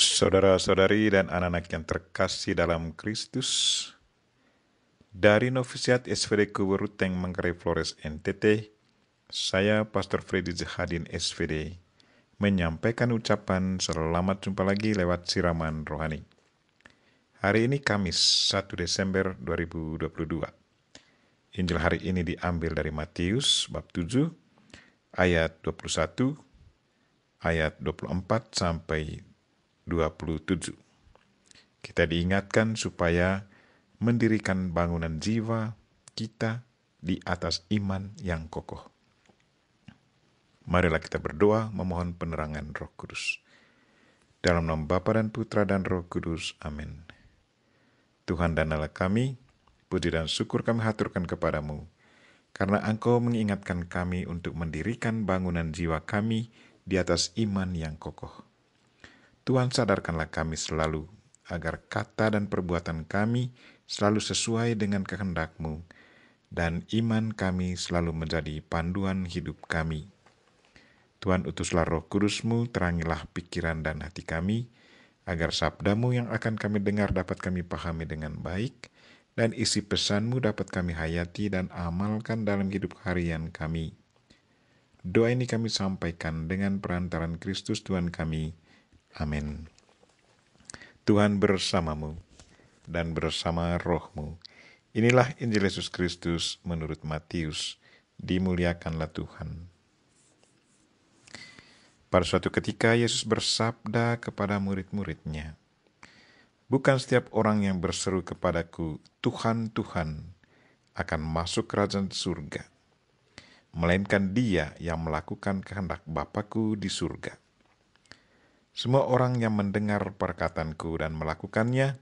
Saudara-saudari dan anak-anak yang terkasih dalam Kristus, dari Novisiat SVD Kuberuteng Manggarai Flores NTT, saya Pastor Freddy Zahadin SVD menyampaikan ucapan selamat jumpa lagi lewat siraman rohani. Hari ini Kamis 1 Desember 2022. Injil hari ini diambil dari Matius bab 7 ayat 21, ayat 24 sampai 27. Kita diingatkan supaya mendirikan bangunan jiwa kita di atas iman yang kokoh. Marilah kita berdoa memohon penerangan roh kudus. Dalam nama Bapa dan Putra dan Roh Kudus. Amin. Tuhan dan Allah kami, puji dan syukur kami haturkan kepadamu, karena engkau mengingatkan kami untuk mendirikan bangunan jiwa kami di atas iman yang kokoh. Tuhan sadarkanlah kami selalu, agar kata dan perbuatan kami selalu sesuai dengan kehendakMu dan iman kami selalu menjadi panduan hidup kami. Tuhan utuslah roh kudusMu terangilah pikiran dan hati kami, agar sabdamu yang akan kami dengar dapat kami pahami dengan baik, dan isi pesanmu dapat kami hayati dan amalkan dalam hidup harian kami. Doa ini kami sampaikan dengan perantaran Kristus Tuhan kami, Amin. Tuhan bersamamu dan bersama rohmu. Inilah Injil Yesus Kristus menurut Matius. Dimuliakanlah Tuhan. Pada suatu ketika Yesus bersabda kepada murid-muridnya, Bukan setiap orang yang berseru kepadaku, Tuhan, Tuhan, akan masuk kerajaan surga, melainkan dia yang melakukan kehendak Bapakku di surga. Semua orang yang mendengar perkataanku dan melakukannya,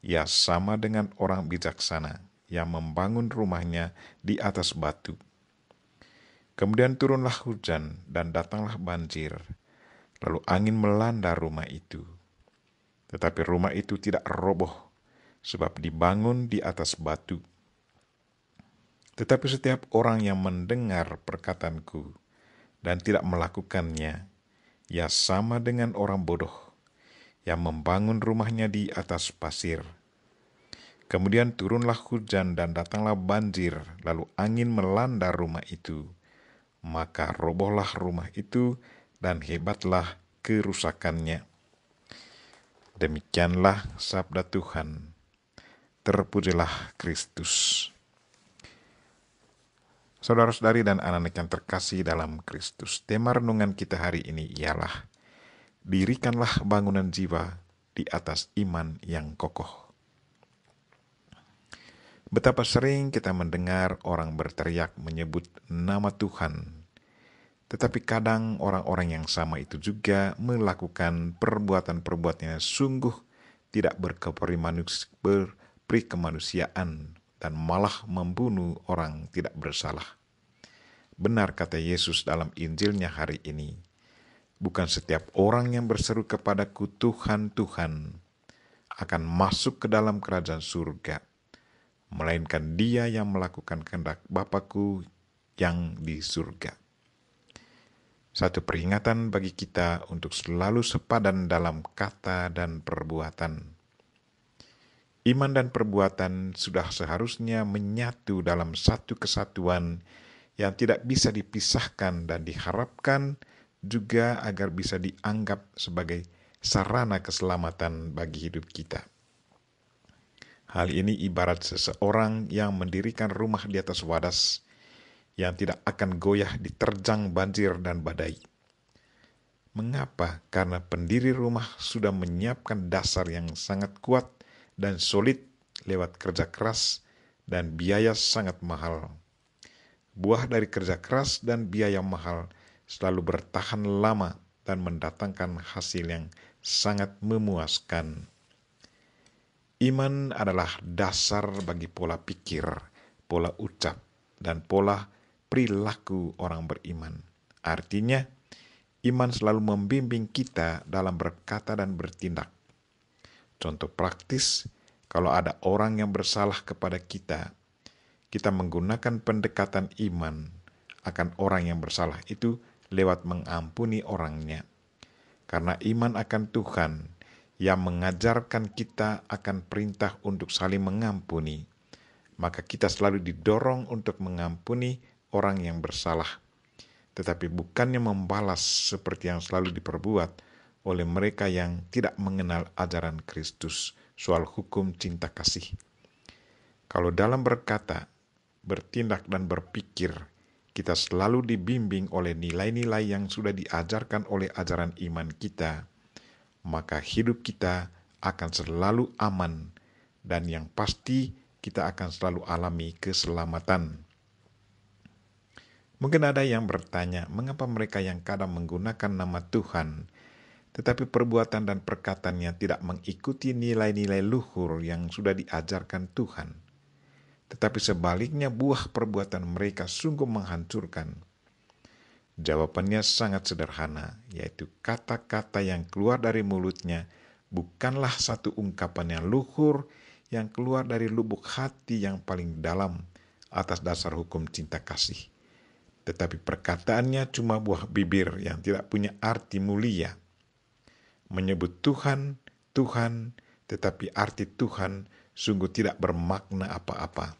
ia sama dengan orang bijaksana yang membangun rumahnya di atas batu. Kemudian turunlah hujan dan datanglah banjir, lalu angin melanda rumah itu. Tetapi rumah itu tidak roboh, sebab dibangun di atas batu. Tetapi setiap orang yang mendengar perkataanku dan tidak melakukannya, ia sama dengan orang bodoh yang membangun rumahnya di atas pasir. Kemudian turunlah hujan dan datanglah banjir, lalu angin melanda rumah itu. Maka robohlah rumah itu dan hebatlah kerusakannya. Demikianlah sabda Tuhan. Terpujilah Kristus. Saudara-saudari dan anak-anak yang terkasih dalam Kristus, tema renungan kita hari ini ialah Dirikanlah bangunan jiwa di atas iman yang kokoh. Betapa sering kita mendengar orang berteriak menyebut nama Tuhan, tetapi kadang orang-orang yang sama itu juga melakukan perbuatan perbuatannya sungguh tidak kemanusiaan dan malah membunuh orang tidak bersalah. Benar kata Yesus dalam Injilnya hari ini, bukan setiap orang yang berseru kepadaku Tuhan, Tuhan, akan masuk ke dalam kerajaan surga, melainkan dia yang melakukan kehendak Bapakku yang di surga. Satu peringatan bagi kita untuk selalu sepadan dalam kata dan perbuatan Iman dan perbuatan sudah seharusnya menyatu dalam satu kesatuan yang tidak bisa dipisahkan dan diharapkan juga agar bisa dianggap sebagai sarana keselamatan bagi hidup kita. Hal ini ibarat seseorang yang mendirikan rumah di atas wadas yang tidak akan goyah diterjang banjir dan badai. Mengapa? Karena pendiri rumah sudah menyiapkan dasar yang sangat kuat dan solid lewat kerja keras dan biaya sangat mahal. Buah dari kerja keras dan biaya mahal selalu bertahan lama dan mendatangkan hasil yang sangat memuaskan. Iman adalah dasar bagi pola pikir, pola ucap, dan pola perilaku orang beriman. Artinya, iman selalu membimbing kita dalam berkata dan bertindak. Contoh praktis, kalau ada orang yang bersalah kepada kita, kita menggunakan pendekatan iman akan orang yang bersalah itu lewat mengampuni orangnya. Karena iman akan Tuhan yang mengajarkan kita akan perintah untuk saling mengampuni, maka kita selalu didorong untuk mengampuni orang yang bersalah. Tetapi bukannya membalas seperti yang selalu diperbuat, oleh mereka yang tidak mengenal ajaran Kristus soal hukum cinta kasih. Kalau dalam berkata, bertindak, dan berpikir, kita selalu dibimbing oleh nilai-nilai yang sudah diajarkan oleh ajaran iman kita, maka hidup kita akan selalu aman, dan yang pasti kita akan selalu alami keselamatan. Mungkin ada yang bertanya, mengapa mereka yang kadang menggunakan nama Tuhan tetapi perbuatan dan perkataannya tidak mengikuti nilai-nilai luhur yang sudah diajarkan Tuhan. Tetapi sebaliknya buah perbuatan mereka sungguh menghancurkan. Jawabannya sangat sederhana, yaitu kata-kata yang keluar dari mulutnya bukanlah satu ungkapan yang luhur yang keluar dari lubuk hati yang paling dalam atas dasar hukum cinta kasih. Tetapi perkataannya cuma buah bibir yang tidak punya arti mulia menyebut Tuhan, Tuhan, tetapi arti Tuhan sungguh tidak bermakna apa-apa.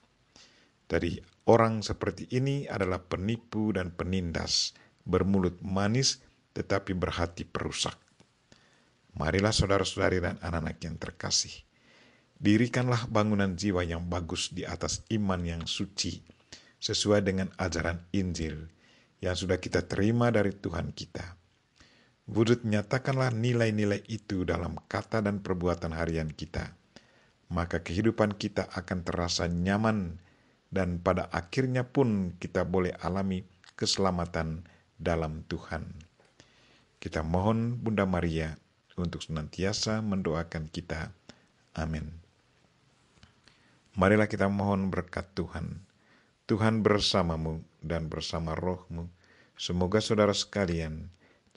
Dari orang seperti ini adalah penipu dan penindas, bermulut manis tetapi berhati perusak. Marilah saudara-saudari dan anak-anak yang terkasih. Dirikanlah bangunan jiwa yang bagus di atas iman yang suci, sesuai dengan ajaran Injil yang sudah kita terima dari Tuhan kita. Wujud nyatakanlah nilai-nilai itu dalam kata dan perbuatan harian kita. Maka kehidupan kita akan terasa nyaman dan pada akhirnya pun kita boleh alami keselamatan dalam Tuhan. Kita mohon Bunda Maria untuk senantiasa mendoakan kita. Amin. Marilah kita mohon berkat Tuhan. Tuhan bersamamu dan bersama rohmu. Semoga saudara sekalian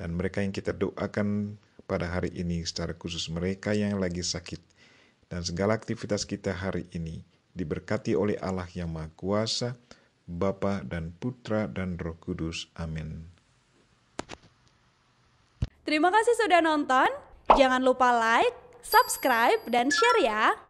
dan mereka yang kita doakan pada hari ini secara khusus mereka yang lagi sakit dan segala aktivitas kita hari ini diberkati oleh Allah yang Maha Kuasa, Bapa dan Putra dan Roh Kudus. Amin. Terima kasih sudah nonton. Jangan lupa like, subscribe, dan share ya.